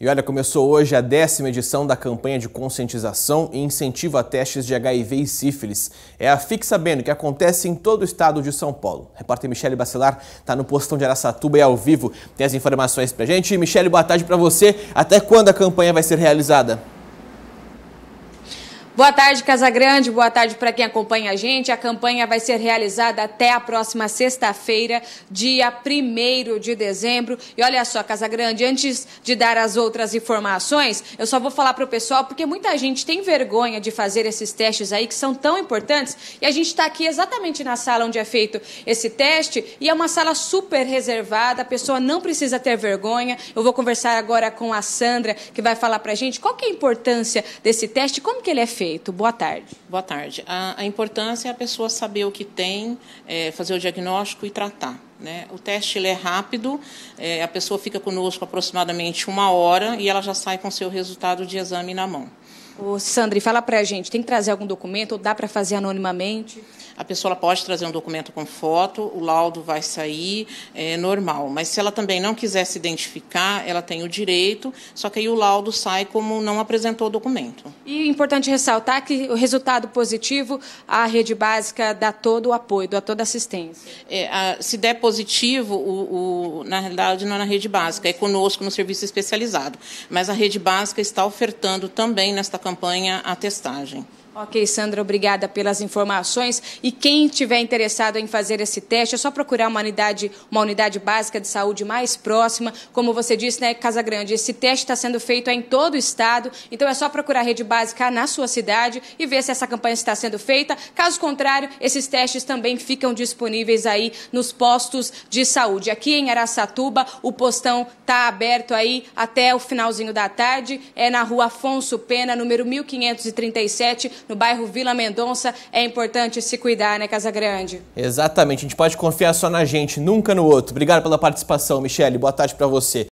E olha, começou hoje a décima edição da campanha de conscientização e incentivo a testes de HIV e sífilis. É a Fique Sabendo que acontece em todo o estado de São Paulo. repórter Michele Bacelar está no postão de Aracatuba e ao vivo tem as informações a gente. Michele, boa tarde para você. Até quando a campanha vai ser realizada? Boa tarde, Casa Grande, Boa tarde para quem acompanha a gente. A campanha vai ser realizada até a próxima sexta-feira, dia 1 de dezembro. E olha só, Casa Grande, antes de dar as outras informações, eu só vou falar para o pessoal, porque muita gente tem vergonha de fazer esses testes aí que são tão importantes. E a gente está aqui exatamente na sala onde é feito esse teste e é uma sala super reservada. A pessoa não precisa ter vergonha. Eu vou conversar agora com a Sandra, que vai falar para a gente qual que é a importância desse teste, como que ele é feito. Boa tarde. Boa tarde. A, a importância é a pessoa saber o que tem, é, fazer o diagnóstico e tratar. Né? O teste é rápido, é, a pessoa fica conosco aproximadamente uma hora e ela já sai com seu resultado de exame na mão. Ô, Sandri, fala para a gente, tem que trazer algum documento ou dá para fazer anonimamente? A pessoa pode trazer um documento com foto, o laudo vai sair é, normal. Mas se ela também não quiser se identificar, ela tem o direito, só que aí o laudo sai como não apresentou o documento. E é importante ressaltar que o resultado positivo, a rede básica dá todo o apoio, dá toda a assistência. É, a, se der positivo, o, o, na realidade não é na rede básica, é conosco no serviço especializado. Mas a rede básica está ofertando também nesta campanha campanha a testagem. Ok, Sandra, obrigada pelas informações. E quem tiver interessado em fazer esse teste, é só procurar uma unidade, uma unidade básica de saúde mais próxima. Como você disse, né, Casa Grande, esse teste está sendo feito em todo o estado, então é só procurar a rede básica na sua cidade e ver se essa campanha está sendo feita. Caso contrário, esses testes também ficam disponíveis aí nos postos de saúde. Aqui em Araçatuba, o postão está aberto aí até o finalzinho da tarde. É na rua Afonso Pena, número 1537 no bairro Vila Mendonça. É importante se cuidar, né, Casa Grande? Exatamente, a gente pode confiar só na gente, nunca no outro. Obrigado pela participação, Michele. Boa tarde para você.